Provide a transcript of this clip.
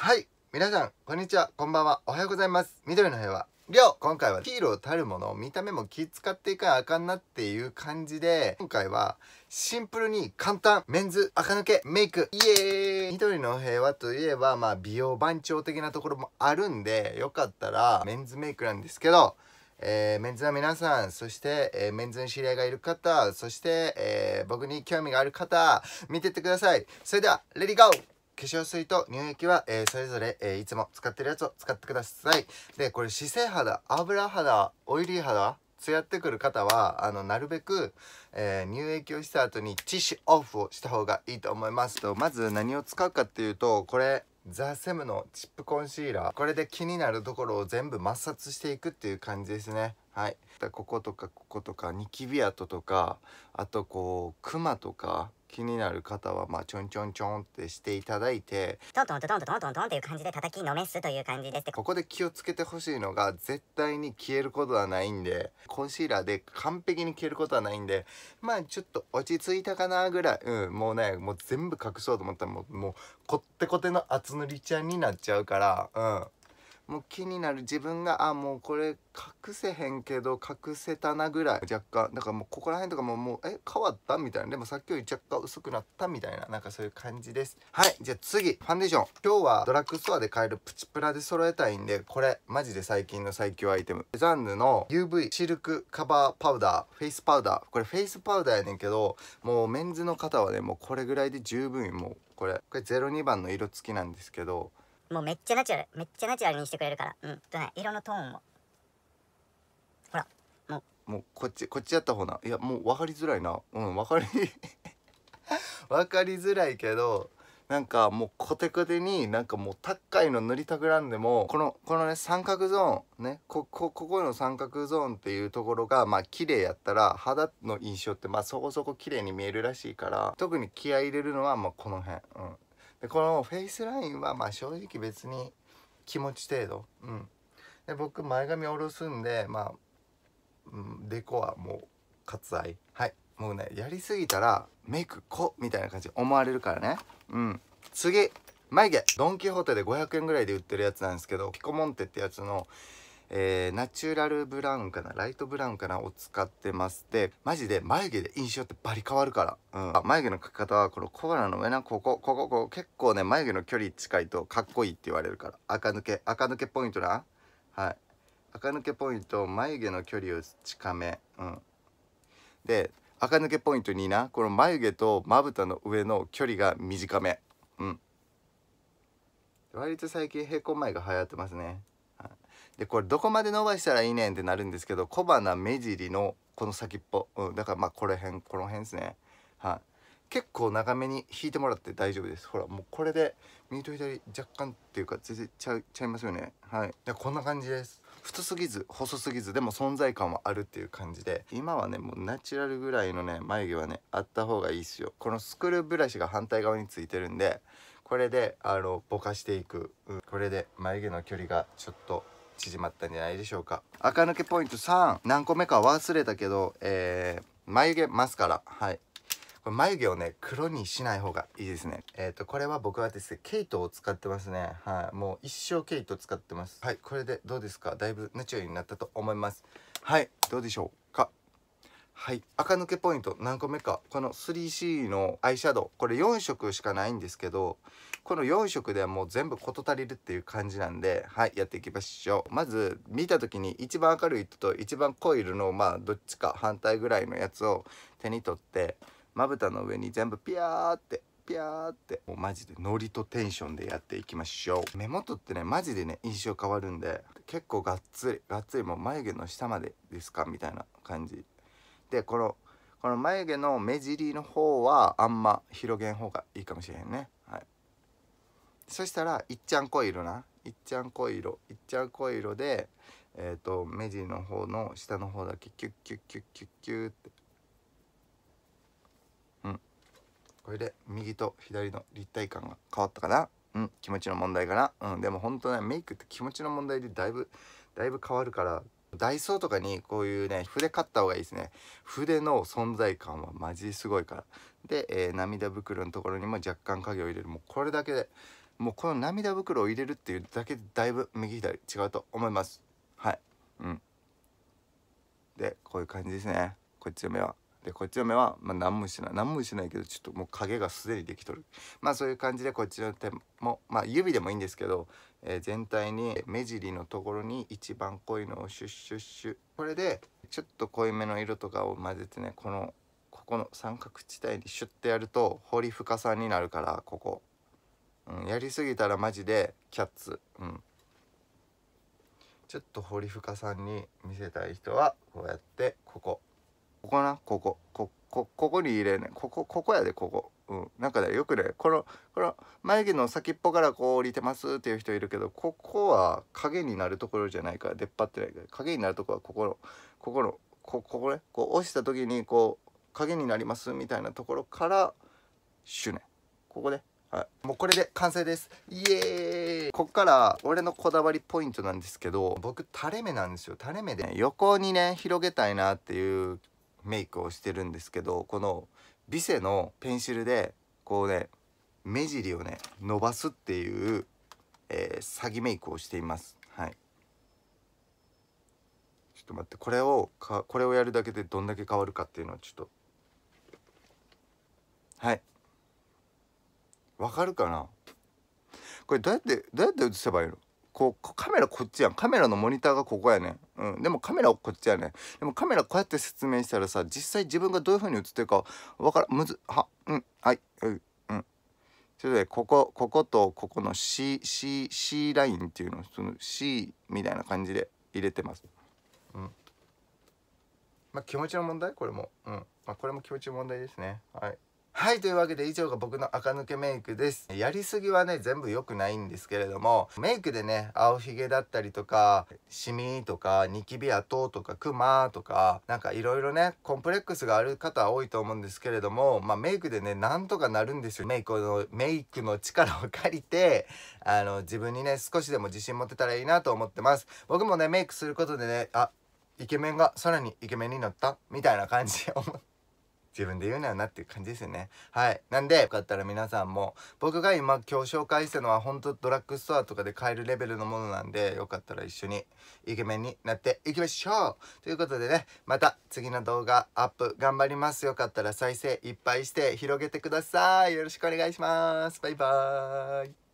はい。皆さん、こんにちは。こんばんは。おはようございます。緑の部はりょう今回はヒーローたるもの、見た目も気使っていかなあかんなっていう感じで、今回はシンプルに簡単、メンズ、垢抜け、メイク、イエーイ緑の平和といえば、まあ美容番長的なところもあるんで、よかったらメンズメイクなんですけど、えー、メンズの皆さん、そして、えー、メンズの知り合いがいる方、そして、えー、僕に興味がある方、見てってください。それでは、レディーゴー粧水と乳液は、えー、それぞれ、えー、いつも使ってるやつを使ってください。で、これ、姿勢肌、油肌、オイリー肌、艶ってくる方は、あの、なるべく、えー、乳液をした後にティッシュオフをした方がいいと思いますと、まず何を使うかっていうと、これ、ザ・セムのチップコンシーラー。これで気になるところを全部抹殺していくっていう感じですね。はい。こことか、こことか、ニキビ跡とか、あとこう、クマとか、気になる方はまあちょんちょんちょんってしていただいてトントントントントントンとっていう感じで叩きのめすという感じですここで気をつけてほしいのが絶対に消えることはないんでコンシーラーで完璧に消えることはないんでまあちょっと落ち着いたかなぐらいうんもうねもう全部隠そうと思ったらもうもうこってこての厚塗りちゃんになっちゃうからうんもう気になる自分があもうこれ隠せへんけど隠せたなぐらい若干だからもうここら辺とかももうえ変わったみたいなでもさっきより若干薄くなったみたいななんかそういう感じですはいじゃあ次ファンデーション今日はドラッグストアで買えるプチプラで揃えたいんでこれマジで最近の最強アイテムジャンヌの UV シルクカバーパウダーフェイスパウダーこれフェイスパウダーやねんけどもうメンズの方はねもうこれぐらいで十分もうこれこれ02番の色付きなんですけどもうめっちゃナチュラルめっちゃナチュラルにしてくれるからうんとね色のトーンもほらもうもうこっちこっちやった方ないやもう分かりづらいなうん分かり 分かりづらいけどなんかもうコテコテになんかもう高いの塗りたくらんでもこのこのね三角ゾーンねこここの三角ゾーンっていうところがまあ綺麗やったら肌の印象ってまあそこそこ綺麗に見えるらしいから特に気合い入れるのはまあこの辺うんでこのフェイスラインはまあ正直別に気持ち程度うんで僕前髪下ろすんでまあ、うん、デコはもう割愛はいもうねやりすぎたらメイクこみたいな感じ思われるからねうん次眉毛ドン・キホーテで500円ぐらいで売ってるやつなんですけどピコモンテってやつのえー、ナチュラルブラウンかなライトブラウンかなを使ってますでマジで眉毛で印象ってバリ変わるから、うん、あ眉毛の描き方はこのコーラの上なここここここ結構ね眉毛の距離近いとかっこいいって言われるから赤抜け赤抜けポイントなはい赤抜けポイント眉毛の距離を近めうんで赤抜けポイントになこの眉毛とまぶたの上の距離が短めうん割と最近平行眉が流行ってますねでこれどこまで伸ばしたらいいねんってなるんですけど小鼻目尻のこの先っぽ、うん、だからまあこの辺この辺ですねはい結構長めに引いてもらって大丈夫ですほらもうこれで右と左若干っていうか全然ちゃちゃいますよねはいでこんな感じです太すぎず細すぎずでも存在感はあるっていう感じで今はねもうナチュラルぐらいのね眉毛はねあった方がいいっすよこのスクールブラシが反対側についてるんでこれであのぼかしていく、うん、これで眉毛の距離がちょっと縮まったんじゃないでしょうか垢抜けポイント3何個目か忘れたけどえー、眉毛マスカラはいこれ眉毛をね黒にしない方がいいですねえっ、ー、とこれは僕はですねケイトを使ってますねはいもう一生ケイト使ってますはいこれでどうですかだいぶナチュラルになったと思いますはいどうでしょうはい垢抜けポイント何個目かこの 3C のアイシャドウこれ4色しかないんですけどこの4色ではもう全部事足りるっていう感じなんではいやっていきましょうまず見た時に一番明るい糸と一番濃い色のまあどっちか反対ぐらいのやつを手に取ってまぶたの上に全部ピャーってピャーってもうマジでノリとテンションでやっていきましょう目元ってねマジでね印象変わるんで結構がっつりがっつりもう眉毛の下までですかみたいな感じでこのこの眉毛の目尻の方はあんま広げん方がいいかもしれへんね、はい、そしたらいっちゃん濃い色ないっちゃん濃い色いっちゃん濃い色でえっ、ー、と目尻の方の下の方だけキュッキュッキュッキュッキュッってうんこれで右と左の立体感が変わったかなうん気持ちの問題かなうんでも本当ねメイクって気持ちの問題でだいぶだいぶ変わるからダイソーとかにこういうね筆買った方がいいですね筆の存在感はマジすごいからで、えー、涙袋のところにも若干影を入れるもうこれだけでもうこの涙袋を入れるっていうだけでだいぶ右左違うと思いますはいうんでこういう感じですねこっちの目は。でこっちの目は、まあ、何もしない何もしないけどちょっともう影がすでにできとるまあそういう感じでこっちの手もまあ指でもいいんですけど、えー、全体に目尻のところに一番濃いのをシュッシュッシュこれでちょっと濃いめの色とかを混ぜてねこのここの三角地帯にシュッてやると彫り深さになるからここ、うん、やりすぎたらマジでキャッツうんちょっと堀深さんに見せたい人はこうやってここここなここここここに入れんねんここここやでここうんなんかねよくねこのこの眉毛の先っぽからこう降りてますっていう人いるけどここは影になるところじゃないから出っ張ってないから影になるところはここのここのこここねこう押した時にこう影になりますみたいなところからシュねここではい、もうこれで完成ですイエーイこっから俺のこだわりポイントなんですけど僕垂れ目なんですよ垂れ目で、ね、横にね広げたいなっていうメイクをしてるんですけどこのビセのペンシルでこうね目尻をね伸ばすっていう、えー、詐欺メイクをしていますはいちょっと待ってこれをかこれをやるだけでどんだけ変わるかっていうのはちょっとはいわかるかなこれどうやってどうやって写せばいいのこうカメラこっちやんカメラのモニターがここやねん、うん、でもカメラこっちやねんでもカメラこうやって説明したらさ実際自分がどういうふうに映ってるかわからむずはうんはいうんうんそれでこここことここの CC C ラインっていうのその C みたいな感じで入れてますうんまあ気持ちの問題これもうんまあこれも気持ちの問題ですねはいはいというわけで以上が僕の垢抜けメイクですやりすぎはね全部良くないんですけれどもメイクでね青ひげだったりとかシミとかニキビ跡とかクマとかなんかいろいろねコンプレックスがある方は多いと思うんですけれどもまあ、メイクでねなんとかなるんですよメイクのメイクの力を借りてあの自分にね少しでも自信持てたらいいなと思ってます僕もねメイクすることでねあイケメンがさらにイケメンになったみたいな感じ思って自分で言うなよなっていう感じですよねはいなんでよかったら皆さんも僕が今今日紹介したのは本当ドラッグストアとかで買えるレベルのものなんでよかったら一緒にイケメンになっていきましょうということでねまた次の動画アップ頑張りますよかったら再生いっぱいして広げてくださいよろしくお願いしますバイバーイ